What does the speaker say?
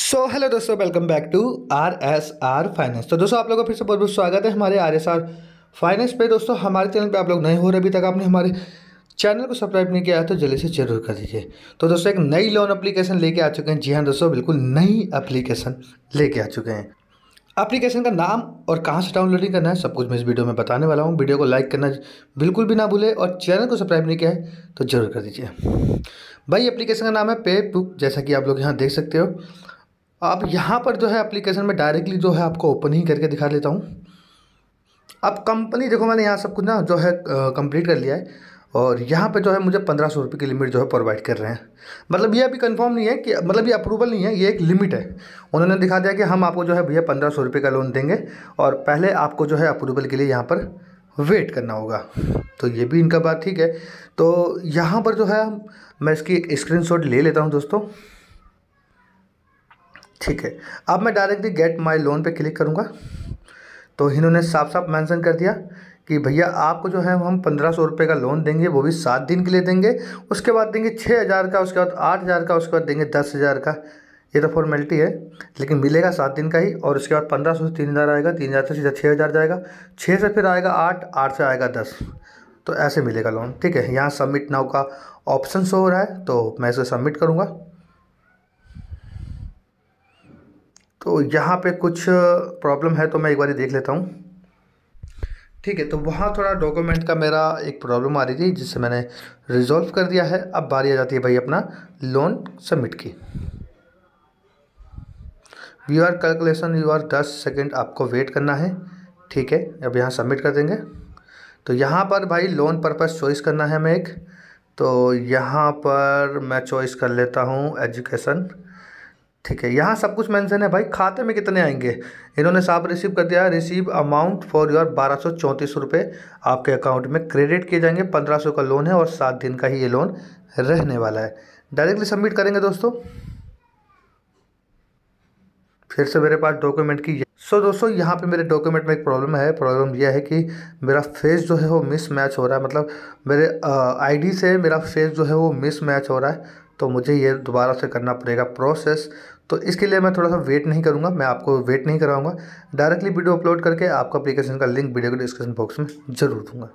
सो hello दोस्तों welcome back to R S R finance तो दोस्तों आप लोगों का फिर से बहुत बहुत स्वागत है हमारे आर एस आर फाइनेंस पे दोस्तों हमारे चैनल पे आप लोग नए हो रहे अभी तक आपने हमारे चैनल को सब्सक्राइब नहीं किया है तो जल्दी से जरूर कर दीजिए तो दोस्तों एक नई लोन अप्लीकेशन लेके आ चुके हैं जी हाँ दोस्तों बिल्कुल नई अप्लीकेशन लेके आ चुके हैं अप्लीकेशन का नाम और कहाँ से डाउनलोडिंग करना है सब कुछ मैं इस वीडियो में बताने वाला हूँ वीडियो को लाइक करना बिल्कुल भी ना भूले और चैनल को सब्सक्राइब नहीं किया है तो जरूर कर दीजिए भाई एप्लीकेशन का नाम है पे बुक जैसा कि आप लोग यहाँ देख सकते हो अब यहाँ पर जो है एप्लीकेशन में डायरेक्टली जो है आपको ओपन ही करके दिखा देता हूँ अब कंपनी देखो मैंने यहाँ सब कुछ ना जो है कंप्लीट कर लिया है और यहाँ पे जो है मुझे पंद्रह सौ रुपये की लिमिट जो है प्रोवाइड कर रहे हैं मतलब ये अभी कंफर्म नहीं है कि मतलब ये अप्रूवल नहीं है ये एक लिमिट है उन्होंने दिखा दिया कि हम आपको जो है भैया पंद्रह सौ रुपये का लोन देंगे और पहले आपको जो है अप्रूवल के लिए यहाँ पर वेट करना होगा तो ये भी इनका बात ठीक है तो यहाँ पर जो है मैं इसकी एक स्क्रीन ले लेता हूँ दोस्तों ठीक है अब मैं डायरेक्टली गेट माई लोन पे क्लिक करूँगा तो इन्होंने साफ साफ मेंशन कर दिया कि भैया आपको जो है हम पंद्रह सौ रुपये का लोन देंगे वो भी सात दिन के लिए देंगे उसके बाद देंगे छः हज़ार का उसके बाद आठ हज़ार का उसके बाद देंगे दस हज़ार का ये तो फॉर्मेलिटी है लेकिन मिलेगा सात दिन का ही और उसके बाद पंद्रह सौ से तीन हज़ार आएगा तीन हज़ार से सीधा छः हज़ार जाएगा छः से फिर आएगा आठ आठ से आएगा दस तो ऐसे मिलेगा लोन ठीक है यहाँ सबमिट नाउ का ऑप्शन शो हो रहा है तो मैं इसे सबमिट करूँगा तो यहाँ पे कुछ प्रॉब्लम है तो मैं एक बार देख लेता हूँ ठीक है तो वहाँ थोड़ा डॉक्यूमेंट का मेरा एक प्रॉब्लम आ रही थी जिससे मैंने रिजॉल्व कर दिया है अब बारी आ जाती है भाई अपना लोन सबमिट की यू आर कैलकुलेसन यू आर दस सेकेंड आपको वेट करना है ठीक है अब यहाँ सबमिट कर देंगे तो यहाँ पर भाई लोन पर्पज़ चॉइस करना है हमें एक तो यहाँ पर मैं चॉइस कर लेता हूँ एजुकेशन ठीक है यहाँ सब कुछ मेंशन है भाई खाते में कितने आएंगे इन्होंने साफ रिसीव कर दिया रिसीव अमाउंट फॉर योर बारह सौ चौंतीस रुपये आपके अकाउंट में क्रेडिट किए जाएंगे पंद्रह सौ का लोन है और सात दिन का ही ये लोन रहने वाला है डायरेक्टली सबमिट करेंगे दोस्तों फिर से मेरे पास डॉक्यूमेंट की सो so, दोस्तों यहाँ पे मेरे डॉक्यूमेंट में एक प्रॉब्लम है प्रॉब्लम यह है कि मेरा फेस जो है वो मिस मैच हो रहा है मतलब मेरे आईडी से मेरा फेस जो है वो मिस मैच हो रहा है तो मुझे ये दोबारा से करना पड़ेगा प्रोसेस तो इसके लिए मैं थोड़ा सा वेट नहीं करूँगा मैं आपको वेट नहीं कराऊंगा डायरेक्टली वीडियो अपलोड करके आपको अपलीकेशन का लिंक वीडियो के डिस्क्रिप्शन बॉक्स में ज़रूर दूँगा